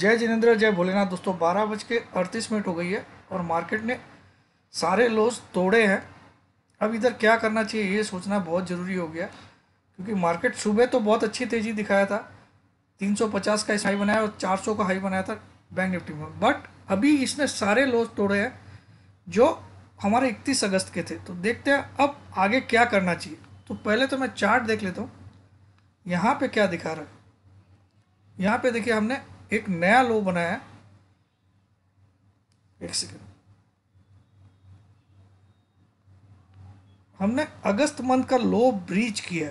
जय जिनेन्द्र जय भोलेनाथ दोस्तों बारह बज के अड़तीस मिनट हो गई है और मार्केट ने सारे लोस तोड़े हैं अब इधर क्या करना चाहिए ये सोचना बहुत ज़रूरी हो गया क्योंकि मार्केट सुबह तो बहुत अच्छी तेज़ी दिखाया था 350 का इस हाई बनाया और 400 का हाई बनाया था बैंक निफ्टी में बट अभी इसने सारे लोस तोड़े हैं जो हमारे इकतीस अगस्त के थे तो देखते हैं अब आगे क्या करना चाहिए तो पहले तो मैं चार्ट देख लेता हूँ यहाँ पर क्या दिखा रहा है यहाँ पे देखिए हमने एक नया लो बनाया एक सेकेंड हमने अगस्त मंथ का लो ब्रीच किया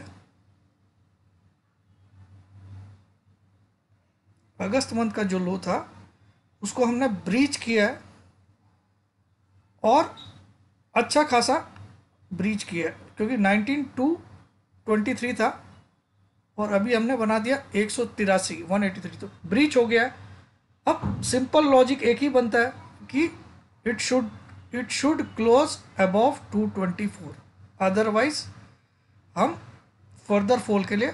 अगस्त मंथ का जो लो था उसको हमने ब्रीच किया है और अच्छा खासा ब्रीच किया है क्योंकि 19 टू 23 था और अभी हमने बना दिया एक सौ तिरासी वन एटी थ्री तो ब्रीच हो गया है अब सिंपल लॉजिक एक ही बनता है कि it should it should close above two twenty four otherwise हम फर्दर फॉल के लिए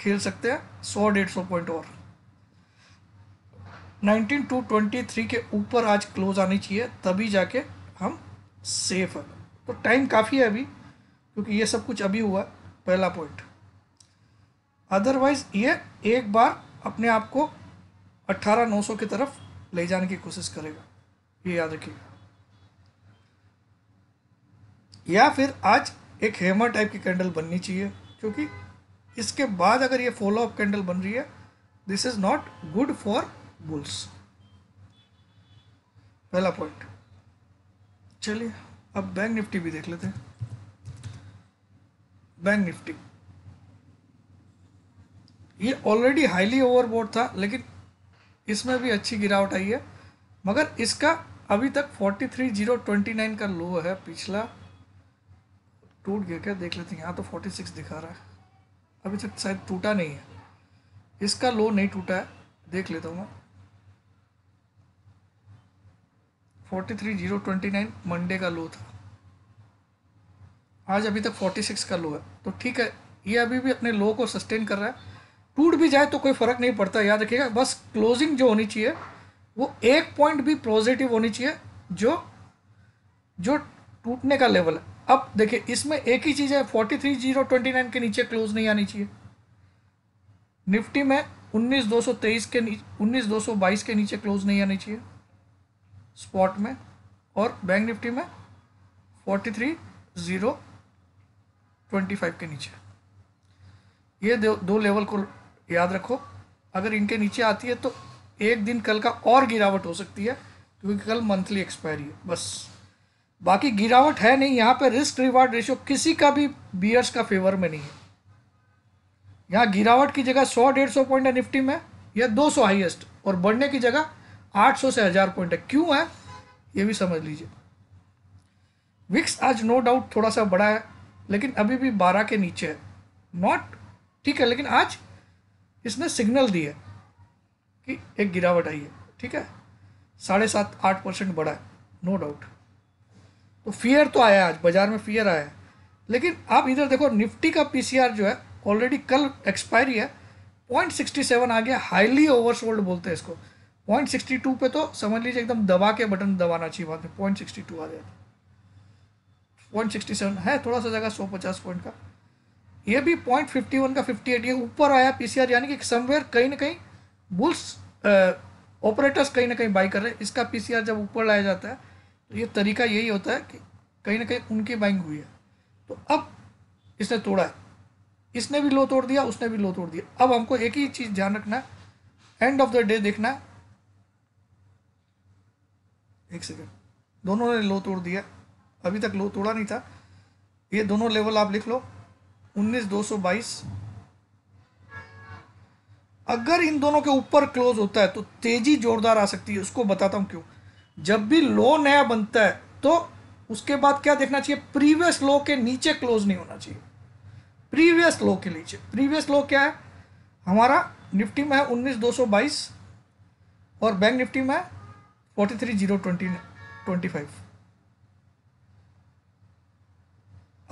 खेल सकते हैं सौ डेढ़ सौ पॉइंट और नाइनटीन टू ट्वेंटी थ्री के ऊपर आज क्लोज आनी चाहिए तभी जाके हम सेफ हैं तो टाइम काफ़ी है अभी क्योंकि ये सब कुछ अभी हुआ पहला पॉइंट अदरवाइज ये एक बार अपने आप को अट्ठारह नौ सौ की तरफ ले जाने की कोशिश करेगा ये याद रखिएगा या फिर आज एक हेमर टाइप की कैंडल बननी चाहिए क्योंकि इसके बाद अगर ये फॉलो अप कैंडल बन रही है this is not good for bulls पहला पॉइंट चलिए अब बैंक निफ्टी भी देख लेते हैं बैंक निफ्टी ये ऑलरेडी हाईली ओवरबोर्ड था लेकिन इसमें भी अच्छी गिरावट आई है मगर इसका अभी तक 43029 का लो है पिछला टूट गया क्या देख लेते हैं यहाँ तो 46 दिखा रहा है अभी तक शायद टूटा नहीं है इसका लो नहीं टूटा है देख लेता हूँ मैं forty three zero twenty nine Monday का लो था आज अभी तक फोर्टी सिक्स का लो है तो ठीक है ये अभी भी अपने लो को सस्टेन कर रहा है टूट भी जाए तो कोई फ़र्क नहीं पड़ता याद रखिएगा बस क्लोजिंग जो होनी चाहिए वो एक पॉइंट भी पॉजिटिव होनी चाहिए जो जो टूटने का लेवल है अब देखिए इसमें एक ही चीज़ है forty three zero twenty nine के नीचे क्लोज नहीं आनी चाहिए निफ्टी में उन्नीस दो सौ तेईस के उन्नीस दो सौ बाईस के नीचे क्लोज नहीं आनी चाहिए स्पॉट में और बैंक निफ्टी में forty three zero twenty five के नीचे ये दो, दो लेवल को याद रखो अगर इनके नीचे आती है तो एक दिन कल का और गिरावट हो सकती है क्योंकि कल मंथली एक्सपायरी है बस बाकी गिरावट है नहीं यहाँ पे रिस्क रिवार्ड रेशियो किसी का भी बियर्स का फेवर में नहीं है यहाँ गिरावट की जगह सौ डेढ़ सौ पॉइंट है निफ्टी में या दो सौ हाइएस्ट और बढ़ने की जगह आठ सौ से हज़ार पॉइंट है क्यों है ये भी समझ लीजिए विक्स आज नो डाउट थोड़ा सा बड़ा है लेकिन अभी भी बारह के नीचे है नॉट ठीक है लेकिन आज इसने सिग्नल दिए कि एक गिरावट आई है ठीक है साढ़े सात आठ परसेंट बढ़ा है नो डाउट तो फियर तो आया आज बाज़ार में फियर आया लेकिन आप इधर देखो निफ्टी का पीसीआर जो है ऑलरेडी कल एक्सपायरी है पॉइंट सिक्सटी सेवन आ गया हाईली ओवरसोल्ड बोलते हैं इसको पॉइंट सिक्सटी टू पे तो समझ लीजिए एकदम दबा के बटन दबाना चाहिए बात में पॉइंट सिक्सटी टू आ जाता पॉइंट सिक्सटी सेवन है थोड़ा सा जगह सौ पचास पॉइंट का ये भी पॉइंट फिफ्टी वन का फिफ्टी एट ये ऊपर आया पीसीआर यानी कि समवेयर कहीं ना कहीं बुल्स ऑपरेटर्स कहीं ना कहीं बाई कर रहे हैं इसका पीसीआर जब ऊपर लाया जाता है तो ये तरीका यही होता है कि कहीं ना कहीं उनकी बाइंग हुई है तो अब इसने तोड़ा है इसने भी लो तोड़ दिया उसने भी लो तोड़ दिया अब हमको एक ही चीज़ ध्यान रखना है एंड ऑफ द डे देखना है एक सेकेंड दोनों ने लो तोड़ दिया अभी तक लो तोड़ा नहीं था ये दोनों लेवल आप लिख लो उन्नीस दो सौ बाईस अगर इन दोनों के ऊपर क्लोज होता है तो तेजी जोरदार आ सकती है उसको बताता हूँ क्यों जब भी लो नया बनता है तो उसके बाद क्या देखना चाहिए प्रीवियस लो के नीचे क्लोज नहीं होना चाहिए प्रीवियस लो के नीचे प्रीवियस लो क्या है हमारा निफ्टी में है उन्नीस दो सौ बाईस और बैंक निफ्टी में forty three zero twenty twenty five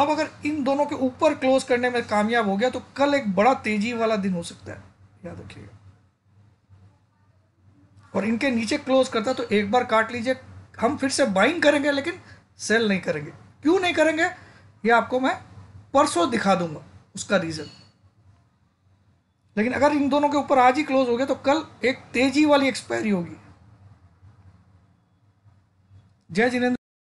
अब अगर इन दोनों के ऊपर क्लोज करने में कामयाब हो गया तो कल एक बड़ा तेजी वाला दिन हो सकता है याद रखिएगा और इनके नीचे क्लोज करता तो एक बार काट लीजिए हम फिर से बाइंग करेंगे लेकिन सेल नहीं करेंगे क्यों नहीं करेंगे ये आपको मैं परसों दिखा दूंगा उसका रीज़न लेकिन अगर इन दोनों के ऊपर आज ही क्लोज हो गया तो कल एक तेजी वाली एक्सपायरी होगी जय जिनेन्द्र